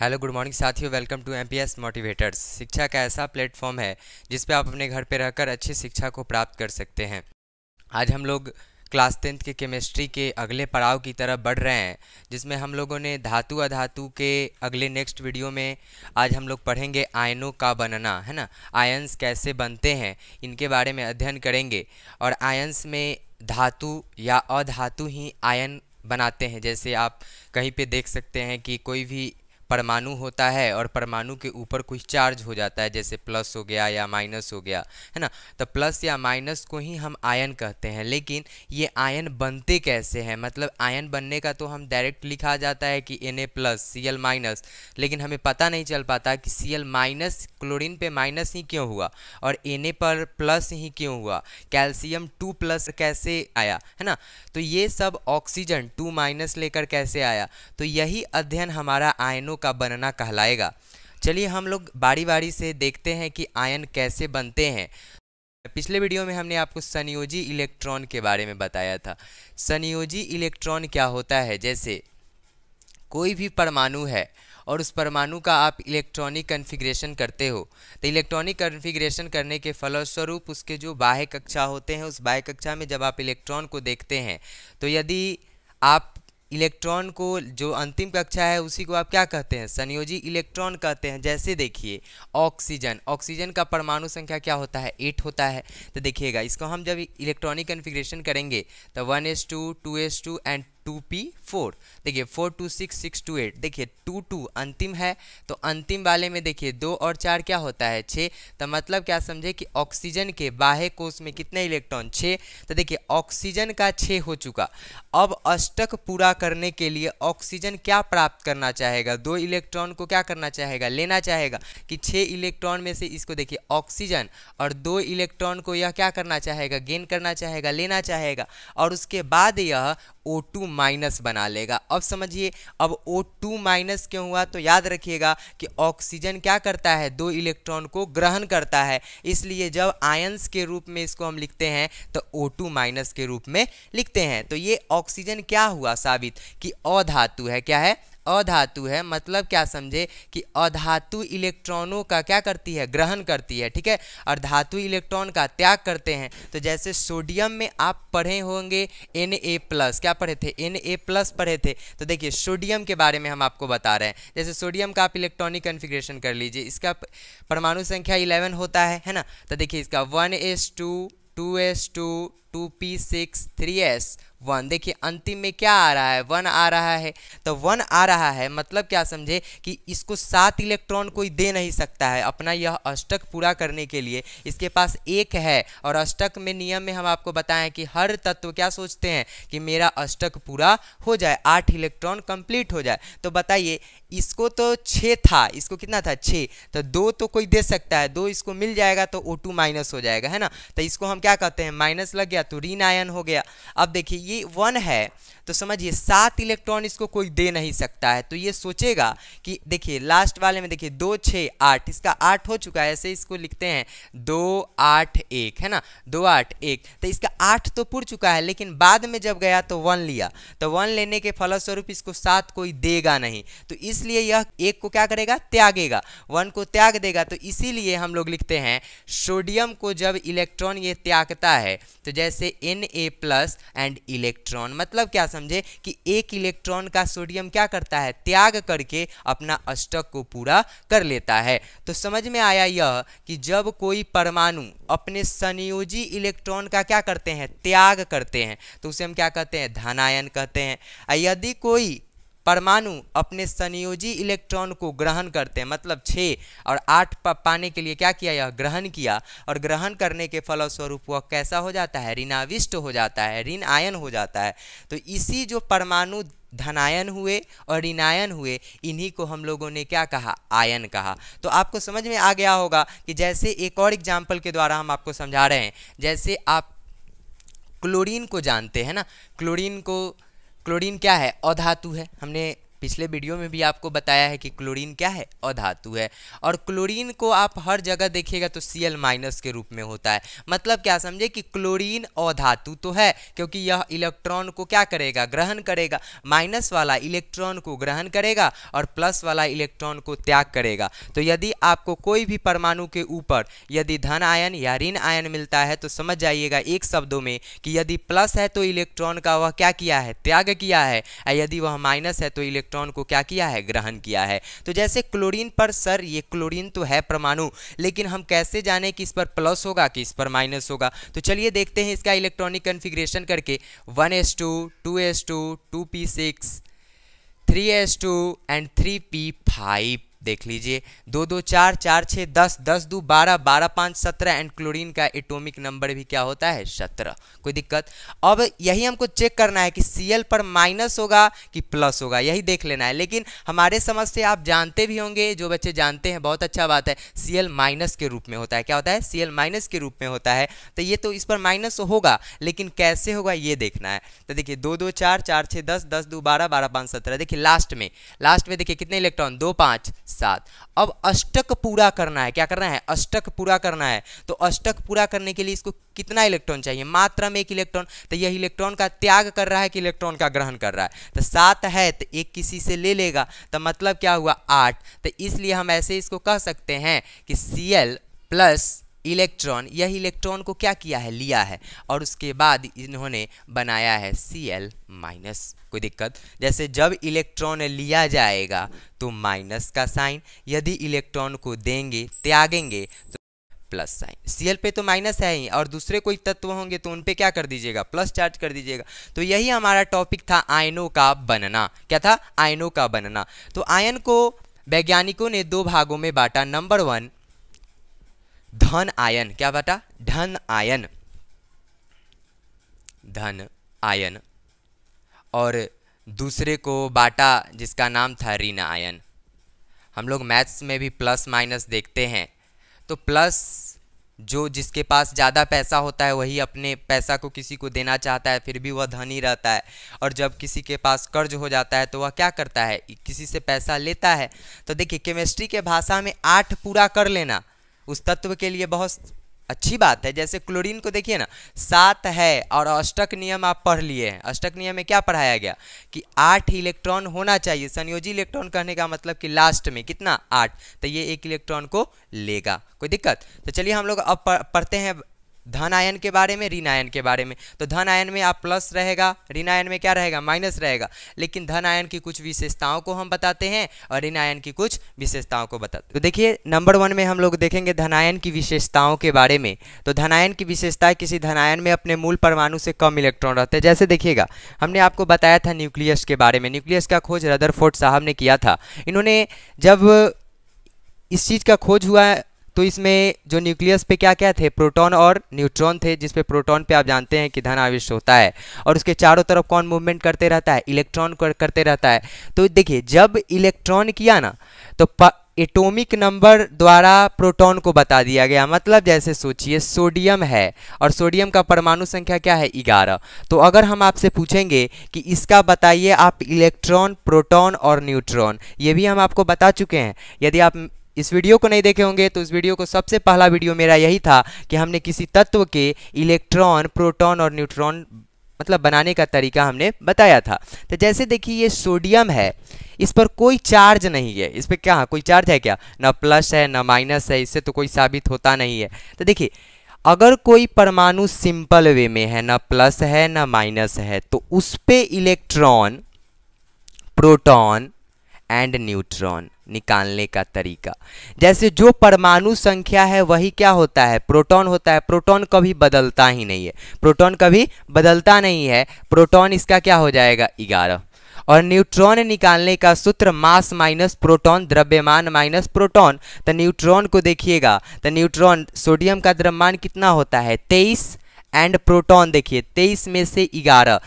hello good morning साथियों welcome to MPS motivators शिक्षा का ऐसा प्लेटफॉर्म है जिस पे आप अपने घर पे रहकर अच्छी शिक्षा को प्राप्त कर सकते हैं आज हम लोग क्लास टेंथ के केमिस्ट्री के अगले पड़ाव की तरफ बढ़ रहे हैं जिसमें हम लोगों ने धातु अधातु के अगले नेक्स्ट वीडियो में आज हम लोग पढ़ेंगे आयनों का बनना है ना आयन्स कैसे बनते हैं इनके बारे में अध्ययन करेंगे और आयन्स में धातु या अधातु ही आयन बनाते हैं जैसे आप कहीं पे देख सकते हैं कि कोई भी परमाणु होता है और परमाणु के ऊपर कुछ चार्ज हो जाता है जैसे प्लस हो गया या माइनस हो गया है ना तो प्लस या माइनस को ही हम आयन कहते हैं लेकिन ये आयन बनते कैसे हैं मतलब आयन बनने का तो हम डायरेक्ट लिखा जाता है कि N A plus C L minus लेकिन हमें पता नहीं चल पाता कि सी एल माइनस क्लोरिन पे माइनस ही क्यों हुआ और एन ए पर प्लस ही क्यों हुआ कैल्शियम टू प्लस कैसे आया है ना तो ये सब ऑक्सीजन टू माइनस लेकर कैसे आया तो यही अध्ययन हमारा आयनों आयनों का बनना कहलाएगा चलिए हम लोग बारी बारी से देखते हैं कि आयन कैसे बनते हैं पिछले वीडियो में हमने आपको संयोजी इलेक्ट्रॉन के बारे में बताया था संयोजी इलेक्ट्रॉन क्या होता है जैसे कोई भी परमाणु है और उस परमाणु का आप इलेक्ट्रॉनिक कन्फिग्रेशन करते हो तो इलेक्ट्रॉनिक कन्फिग्रेशन करने के फलस्वरूप उसके जो बाह्य कक्षा होते हैं उस बाह्य कक्षा में जब आप इलेक्ट्रॉन को देखते हैं तो यदि आप इलेक्ट्रॉन को जो अंतिम कक्षा है उसी को आप क्या कहते हैं संयोजी इलेक्ट्रॉन कहते हैं जैसे देखिए ऑक्सीजन ऑक्सीजन का परमाणु संख्या क्या होता है एट होता है तो देखिएगा इसको हम जब इलेक्ट्रॉनिक कन्फिग्रेशन करेंगे तो one S two two S two and two P four देखिए four two six six two eight देखिए टू टू अंतिम है तो अंतिम वाले में देखिए दो और चार क्या होता है छः तो मतलब क्या समझे कि ऑक्सीजन के बाह्य कोष में कितने इलेक्ट्रॉन छः तो देखिए ऑक्सीजन का छः हो चुका अब अष्टक पूरा करने के लिए ऑक्सीजन क्या प्राप्त करना चाहेगा दो इलेक्ट्रॉन को क्या करना चाहेगा लेना चाहेगा कि छः इलेक्ट्रॉन में से इसको देखिए ऑक्सीजन और दो इलेक्ट्रॉन को यह क्या करना चाहेगा गेन करना चाहेगा लेना चाहेगा और उसके बाद यह ओ टू माइनस बना लेगा अब समझिए अब ओ टू माइनस क्यों हुआ तो याद रखिएगा कि ऑक्सीजन क्या करता है दो इलेक्ट्रॉन को ग्रहण करता है इसलिए जब आयंस के रूप में इसको हम लिखते हैं तो ओ टू माइनस के रूप में लिखते हैं तो ये ऑक्सीजन क्या हुआ साबित कि अधातु है क्या है अधातु है मतलब क्या समझे कि अधातु इलेक्ट्रॉनों का क्या करती है ग्रहण करती है ठीक है और धातु इलेक्ट्रॉन का त्याग करते हैं तो जैसे सोडियम में आप पढ़े होंगे एन ए प्लस क्या पढ़े थे एन ए प्लस पढ़े थे तो देखिए सोडियम के बारे में हम आपको बता रहे हैं जैसे सोडियम का आप इलेक्ट्रॉनिक कन्फिग्रेशन कर लीजिए इसका परमाणु संख्या इलेवन होता है है ना तो देखिए इसका one S two two S two two P six three S one देखिए अंतिम में क्या आ रहा है वन आ रहा है तो वन आ रहा है मतलब क्या समझे कि इसको सात इलेक्ट्रॉन कोई दे नहीं सकता है अपना यह अष्टक पूरा करने के लिए इसके पास एक है और अष्टक में नियम में हम आपको बताएं कि हर तत्व क्या सोचते हैं कि मेरा अष्टक पूरा हो जाए आठ इलेक्ट्रॉन कंप्लीट हो जाए तो बताइए इसको तो छः था इसको कितना था छः तो दो तो कोई दे सकता है दो इसको मिल जाएगा तो ओ टू माइनस हो जाएगा है ना तो इसको हम क्या कहते हैं माइनस लग गया तो रीन आयन हो गया अब देखिए ये चूंकि वन है तो समझिए सात इलेक्ट्रॉन इसको कोई दे नहीं सकता है तो ये सोचेगा कि देखिए लास्ट वाले में देखिए दो छः आठ इसका आठ हो चुका है ऐसे इसको लिखते हैं दो आठ एक है ना दो आठ एक तो इसका आठ तो पुर चुका है लेकिन बाद में जब गया तो वन लिया तो वन लेने के फलस्वरूप इसको सात कोई देगा नहीं तो इसलिए यह एक को क्या करेगा त्यागेगा वन को त्याग देगा तो इसीलिए हम लोग लिखते हैं सोडियम को जब इलेक्ट्रॉन ये त्यागता है तो जैसे एन ए प्लस इलेक्ट्रॉन मतलब क्या समझे कि एक इलेक्ट्रॉन का सोडियम क्या करता है त्याग करके अपना अष्टक को पूरा कर लेता है तो समझ में आया यह कि जब कोई परमाणु अपने संयोजी इलेक्ट्रॉन का क्या करते हैं त्याग करते हैं तो उसे हम क्या कहते हैं धनायन कहते हैं यदि कोई परमाणु अपने संयोजी इलेक्ट्रॉन को ग्रहण करते हैं मतलब छः और आठ पाने के लिए क्या किया यह ग्रहण किया और ग्रहण करने के फलस्वरूप वह कैसा हो जाता है ऋणाविष्ट हो जाता है ऋण आयन हो जाता है तो इसी जो परमाणु धनायन हुए और ऋणायन हुए इन्हीं को हम लोगों ने क्या कहा आयन कहा तो आपको समझ में आ गया होगा कि जैसे एक और एग्जाम्पल के द्वारा हम आपको समझा रहे हैं जैसे आप क्लोरीन को जानते हैं ना क्लोरीन को क्लोरीन क्या है अधातु है हमने पिछले वीडियो में भी आपको बताया है कि क्लोरीन क्या है अधातु है और क्लोरीन को आप हर जगह देखिएगा तो सी एल माइनस के रूप में होता है मतलब क्या समझे कि क्लोरीन अधातु तो है क्योंकि यह इलेक्ट्रॉन को क्या करेगा ग्रहण करेगा माइनस वाला इलेक्ट्रॉन को ग्रहण करेगा और प्लस वाला इलेक्ट्रॉन को त्याग करेगा तो यदि आपको कोई भी परमाणु के ऊपर यदि धन आयन या ऋण आयन मिलता है तो समझ जाइएगा एक शब्दों में कि यदि प्लस है तो इलेक्ट्रॉन का वह क्या किया है त्याग किया है यदि वह माइनस है तो इलेक्ट्रॉन इलेक्ट्रॉन को क्या किया है ग्रहण किया है तो जैसे क्लोरीन पर सर ये क्लोरीन तो है परमाणु लेकिन हम कैसे जाने कि इस पर प्लस होगा कि इस पर माइनस होगा तो चलिए देखते हैं इसका इलेक्ट्रॉनिक कन्फिग्रेशन करके one S two two S two two P six three S two and three P five देख लीजिए दो दो चार चार छः दस दस दो बारह बारह पाँच सत्रह एंड क्लोरीन का एटॉमिक नंबर भी क्या होता है सत्रह कोई दिक्कत अब यही हमको चेक करना है कि सी पर माइनस होगा कि प्लस होगा यही देख लेना है लेकिन हमारे समझ से आप जानते भी होंगे जो बच्चे जानते हैं बहुत अच्छा बात है सी माइनस के रूप में होता है क्या होता है सी माइनस के रूप में होता है तो ये तो इस पर माइनस होगा लेकिन कैसे होगा ये देखना है तो देखिए दो दो चार चार छः दस दस दो बारह बारह पाँच सत्रह देखिए लास्ट में लास्ट में देखिए कितने इलेक्ट्रॉन दो पाँच सात अब अष्टक पूरा करना है क्या करना है अष्टक पूरा करना है तो अष्टक पूरा करने के लिए इसको कितना इलेक्ट्रॉन चाहिए मात्रा में एक इलेक्ट्रॉन तो यह इलेक्ट्रॉन का त्याग कर रहा है कि इलेक्ट्रॉन का ग्रहण कर रहा है तो सात है तो एक किसी से ले लेगा तो मतलब क्या हुआ आठ तो इसलिए हम ऐसे इसको कह सकते हैं कि सी एल प्लस इलेक्ट्रॉन यह इलेक्ट्रॉन को क्या किया है लिया है और उसके बाद इन्होंने बनाया है सी एल माइनस कोई दिक्कत जैसे जब इलेक्ट्रॉन लिया जाएगा तो माइनस का साइन यदि इलेक्ट्रॉन को देंगे त्यागेंगे तो प्लस साइन एल पे तो माइनस है ही और दूसरे कोई तत्व होंगे तो उन पे क्या कर दीजिएगा प्लस चार्ज कर दीजिएगा तो यही हमारा टॉपिक था आयनों का बनना क्या था आयनों का बनना तो आयन को वैज्ञानिकों ने दो भागों में बांटा नंबर वन धन आयन क्या बेटा धन आयन धन आयन और दूसरे को बाटा जिसका नाम था रीना आयन हम लोग मैथ्स में भी प्लस माइनस देखते हैं तो प्लस जो जिसके पास ज़्यादा पैसा होता है वही अपने पैसा को किसी को देना चाहता है फिर भी वह धनी रहता है और जब किसी के पास कर्ज हो जाता है तो वह क्या करता है किसी से पैसा लेता है तो देखिए केमिस्ट्री के भाषा में आठ पूरा कर लेना उस तत्व के लिए बहुत अच्छी बात है जैसे क्लोरीन को देखिए ना सात है और अष्टक नियम आप पढ़ लिए हैं अष्टक नियम में क्या पढ़ाया गया कि आठ इलेक्ट्रॉन होना चाहिए संयोजी इलेक्ट्रॉन कहने का मतलब कि लास्ट में कितना आठ तो ये एक इलेक्ट्रॉन को लेगा कोई दिक्कत तो चलिए हम लोग अब पढ़ते हैं धन आयन के बारे में ऋण आयन के बारे में तो धन आयन में आप प्लस रहेगा ऋण आयन में क्या रहेगा माइनस रहेगा लेकिन धन आयन की कुछ विशेषताओं को हम बताते हैं और ऋण आयन की कुछ विशेषताओं को बताते तो देखिए नंबर वन में हम लोग देखेंगे धनायन की विशेषताओं के बारे में तो धनायन की विशेषता किसी धनायन में अपने मूल परमाणु से कम इलेक्ट्रॉन रहते हैं जैसे देखिएगा हमने आपको बताया था न्यूक्लियस के बारे में न्यूक्लियस का खोज रदरफोर्ड साहब ने किया था इन्होंने जब इस चीज़ का खोज हुआ तो इसमें जो न्यूक्लियस पे क्या क्या थे प्रोटॉन और न्यूट्रॉन थे जिसपे प्रोटॉन पे आप जानते हैं कि धन आवेश होता है और उसके चारों तरफ कौन मूवमेंट करते रहता है इलेक्ट्रॉन करते रहता है तो देखिए जब इलेक्ट्रॉन किया ना तो एटॉमिक नंबर द्वारा प्रोटॉन को बता दिया गया मतलब जैसे सोचिए सोडियम है और सोडियम का परमाणु संख्या क्या है ग्यारह तो अगर हम आपसे पूछेंगे कि इसका बताइए आप इलेक्ट्रॉन प्रोटॉन और न्यूट्रॉन ये भी हम आपको बता चुके हैं यदि आप इस वीडियो को नहीं देखे होंगे तो इस वीडियो को सबसे पहला वीडियो मेरा यही था कि हमने किसी तत्व के इलेक्ट्रॉन प्रोटॉन और न्यूट्रॉन मतलब बनाने का तरीका हमने बताया था तो जैसे देखिए ये सोडियम है इस पर कोई चार्ज नहीं है इस पर क्या कोई चार्ज है क्या ना प्लस है ना माइनस है इससे तो कोई साबित होता नहीं है तो देखिए अगर कोई परमाणु सिंपल वे में है ना प्लस है ना माइनस है तो उस पर इलेक्ट्रॉन प्रोटॉन एंड न्यूट्रॉन निकालने का तरीका जैसे जो परमाणु संख्या है वही क्या होता है प्रोटॉन होता है प्रोटॉन कभी बदलता ही नहीं है प्रोटॉन कभी बदलता नहीं है प्रोटॉन इसका क्या हो जाएगा ग्यारह और न्यूट्रॉन निकालने का सूत्र मास माइनस प्रोटॉन द्रव्यमान माइनस प्रोटॉन तो न्यूट्रॉन को देखिएगा तो न्यूट्रॉन सोडियम का द्रव्यमान कितना होता है तेईस एंड प्रोटॉन देखिए तेईस में से ग्यारह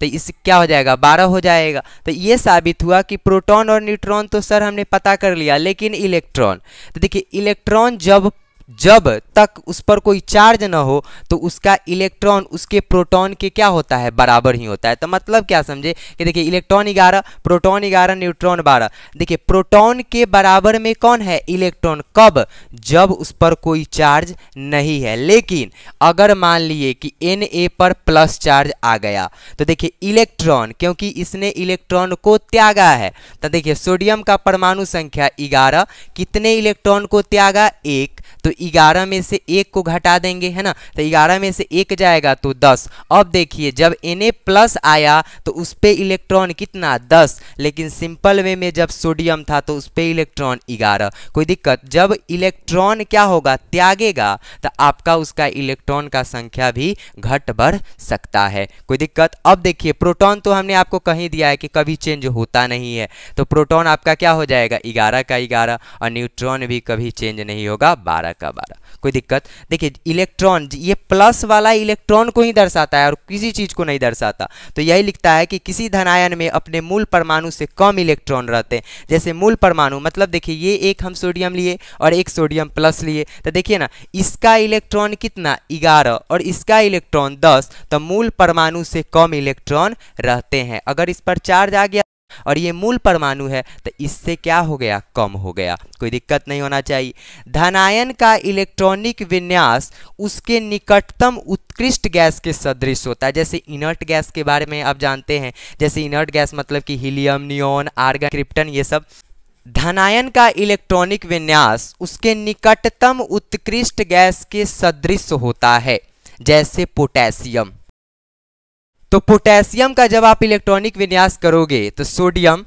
तो इससे क्या हो जाएगा बारह हो जाएगा तो ये साबित हुआ कि प्रोटॉन और न्यूट्रॉन तो सर हमने पता कर लिया लेकिन इलेक्ट्रॉन तो देखिए इलेक्ट्रॉन जब जब तक उस पर कोई चार्ज ना हो तो उसका इलेक्ट्रॉन उसके प्रोटॉन के क्या होता है बराबर ही होता है तो मतलब क्या समझे कि देखिए इलेक्ट्रॉन ग्यारह प्रोटॉन ग्यारह न्यूट्रॉन बारह देखिए प्रोटॉन के बराबर में कौन है इलेक्ट्रॉन कब जब उस पर कोई चार्ज नहीं है लेकिन अगर मान लिए कि एन ए पर प्लस चार्ज आ गया तो देखिए इलेक्ट्रॉन क्योंकि इसने इलेक्ट्रॉन को त्यागा है तो देखिए सोडियम का परमाणु संख्या ग्यारह कितने इलेक्ट्रॉन को त्यागा एक तो ग्यारह में से एक को घटा देंगे है ना तो ग्यारह में से एक जाएगा तो दस अब देखिए जब एन प्लस आया तो उस पर इलेक्ट्रॉन कितना दस लेकिन सिंपल वे में जब सोडियम था तो उस पर इलेक्ट्रॉन ग्यारह कोई दिक्कत जब इलेक्ट्रॉन क्या होगा त्यागेगा तो आपका उसका इलेक्ट्रॉन का संख्या भी घट बढ़ सकता है कोई दिक्कत अब देखिए प्रोटॉन तो हमने आपको कहीं दिया है कि कभी चेंज होता नहीं है तो प्रोटॉन आपका क्या हो जाएगा ग्यारह का ग्यारह और न्यूट्रॉन भी कभी चेंज नहीं होगा बारह का का बारह कोई दिक्कत देखिए इलेक्ट्रॉन ये प्लस वाला इलेक्ट्रॉन को ही दर्शाता है और किसी चीज़ को नहीं दर्शाता तो यही लिखता है कि किसी धनायन में अपने मूल परमाणु से कम इलेक्ट्रॉन रहते हैं जैसे मूल परमाणु मतलब देखिए ये एक हम सोडियम लिए और एक सोडियम प्लस लिए तो देखिए ना इसका इलेक्ट्रॉन कितना ग्यारह और इसका इलेक्ट्रॉन दस तो मूल परमाणु से कम इलेक्ट्रॉन रहते हैं अगर इस पर चार्ज आ गया और ये मूल परमाणु है तो इससे क्या हो गया कम हो गया कोई दिक्कत नहीं होना चाहिए धनायन का इलेक्ट्रॉनिक विन्यास उसके निकटतम उत्कृष्ट गैस के सदृश होता है जैसे इनर्ट गैस के बारे में आप जानते हैं जैसे इनर्ट गैस मतलब कि हीलियम नियोन आर्गन क्रिप्टन ये सब धनायन का इलेक्ट्रॉनिक विन्यास उसके निकटतम उत्कृष्ट गैस के सदृश होता है जैसे पोटेशियम तो पोटेशियम का जब आप इलेक्ट्रॉनिक विन्यास करोगे तो sodium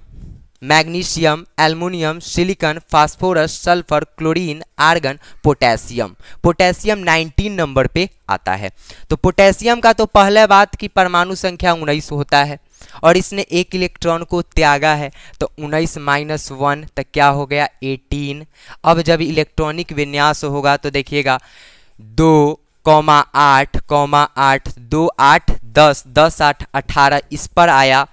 magnesium aluminium silicon phosphorus sulphur chlorine argon potassium potassium 19 number पे आता है तो पोटेशियम का तो पहले बात की परमाणु संख्या उन्नीस होता है और इसने एक इलेक्ट्रॉन को त्यागा है तो उन्नीस माइनस वन तक तो क्या हो गया एटीन अब जब इलेक्ट्रॉनिक विन्यास होगा तो देखिएगा दो कौमा आठ कौमा आठ दो आठ दस दस आठ अठारह इस पर आया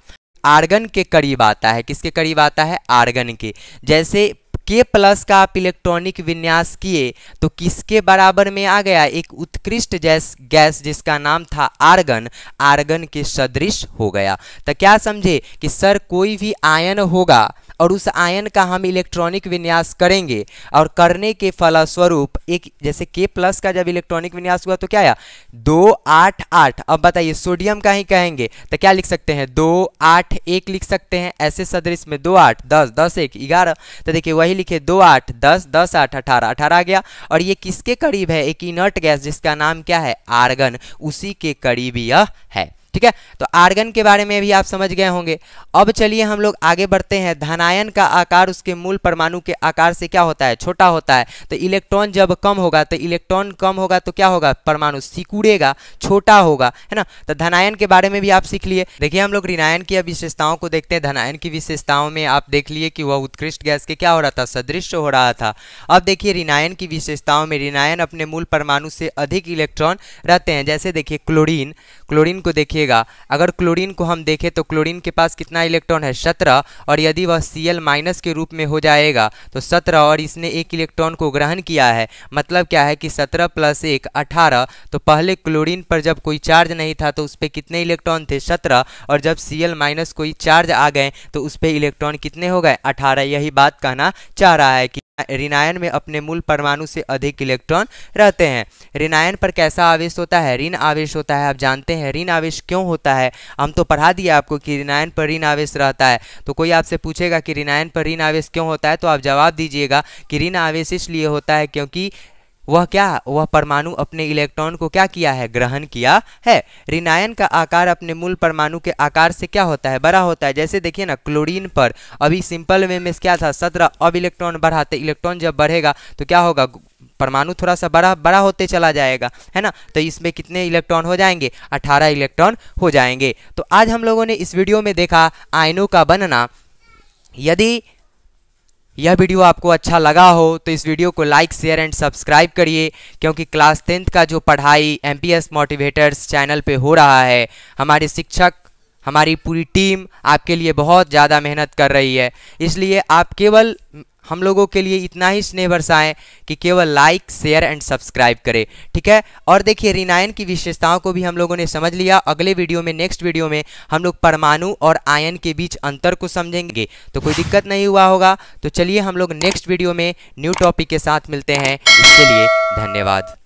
आर्गन के करीब आता है किसके करीब आता है आर्गन के जैसे के प्लस का आप इलेक्ट्रॉनिक विन्यास किए तो किसके बराबर में आ गया एक उत्कृष्ट जैस गैस जिसका नाम था आर्गन आर्गन के सदृश हो गया तो क्या समझे कि सर कोई भी आयन होगा और उस आयन का हम इलेक्ट्रॉनिक विन्यास करेंगे और करने के फलस्वरूप एक जैसे के प्लस का जब इलेक्ट्रॉनिक विन्यास हुआ तो क्या आया दो आठ आठ अब बताइए सोडियम का ही कहेंगे तो क्या लिख सकते हैं दो आठ एक लिख सकते हैं ऐसे सदृश में दो आठ दस दस एक ग्यारह तो देखिए वही लिखे दो आठ दस दस आठ अठारह अठारह आ गया और ये किसके करीब है एक इनर्ट गैस जिसका नाम क्या है आर्गन उसी के करीब यह है ठीक है तो आर्गन के बारे में भी आप समझ गए होंगे अब चलिए हम लोग आगे बढ़ते हैं धनायन का आकार उसके मूल परमाणु के आकार से क्या होता है छोटा होता है तो इलेक्ट्रॉन जब कम होगा तो इलेक्ट्रॉन कम होगा तो क्या होगा परमाणु सिकुड़ेगा छोटा होगा है ना तो धनायन के बारे में भी आप सीख लिए देखिए हम लोग रिनायन की विशेषताओं को देखते हैं धनायन की विशेषताओं में आप देख लिए कि वह उत्कृष्ट गैस के क्या हो रहा था सदृश हो रहा था अब देखिए रिनायन की विशेषताओं में रिनायन अपने मूल परमाणु से अधिक इलेक्ट्रॉन रहते हैं जैसे देखिए क्लोरीन क्लोरीन को देखिए देखिएगा अगर क्लोरीन को हम देखें तो क्लोरीन के पास कितना इलेक्ट्रॉन है सत्रह और यदि वह सी एल माइनस के रूप में हो जाएगा तो सत्रह और इसने एक इलेक्ट्रॉन को ग्रहण किया है मतलब क्या है कि सत्रह प्लस एक अठारह तो पहले क्लोरीन पर जब कोई चार्ज नहीं था तो उस पर कितने इलेक्ट्रॉन थे सत्रह और जब सी एल माइनस कोई चार्ज आ गए तो उस पर इलेक्ट्रॉन कितने हो गए अठारह यही बात कहना चाह रहा है कि ऋणायन में अपने मूल परमाणु से अधिक इलेक्ट्रॉन रहते हैं ऋणायन पर कैसा आवेश होता है ऋण आवेश होता है आप जानते हैं ऋण आवेश क्यों होता है हम तो पढ़ा दिया आपको कि ऋणायन पर ऋण आवेश रहता है तो कोई आपसे पूछेगा कि ऋणायन पर ऋण आवेश क्यों होता है तो आप जवाब दीजिएगा कि ऋण आवेश इसलिए होता है क्योंकि वह क्या वह परमाणु अपने इलेक्ट्रॉन को क्या किया है ग्रहण किया है रिनायन का आकार अपने मूल परमाणु के आकार से क्या होता है बड़ा होता है जैसे देखिए ना क्लोरीन पर अभी सिंपल वे में क्या था सत्रह अब इलेक्ट्रॉन बढ़ाते इलेक्ट्रॉन जब बढ़ेगा तो क्या होगा परमाणु थोड़ा सा बड़ा बड़ा होते चला जाएगा है ना तो इसमें कितने इलेक्ट्रॉन हो जाएंगे 18 इलेक्ट्रॉन हो जाएंगे तो आज हम लोगों ने इस वीडियो में देखा आयनों का बनना यदि यह वीडियो आपको अच्छा लगा हो तो इस वीडियो को लाइक शेयर एंड सब्सक्राइब करिए क्योंकि क्लास टेंथ का जो पढ़ाई एम मोटिवेटर्स चैनल पे हो रहा है हमारे शिक्षक हमारी पूरी टीम आपके लिए बहुत ज़्यादा मेहनत कर रही है इसलिए आप केवल हम लोगों के लिए इतना ही स्नेह बरसाएं कि केवल लाइक शेयर एंड सब्सक्राइब करें ठीक है और देखिए रिनायन की विशेषताओं को भी हम लोगों ने समझ लिया अगले वीडियो में नेक्स्ट वीडियो में हम लोग परमाणु और आयन के बीच अंतर को समझेंगे तो कोई दिक्कत नहीं हुआ होगा तो चलिए हम लोग नेक्स्ट वीडियो में न्यू टॉपिक के साथ मिलते हैं इसके लिए धन्यवाद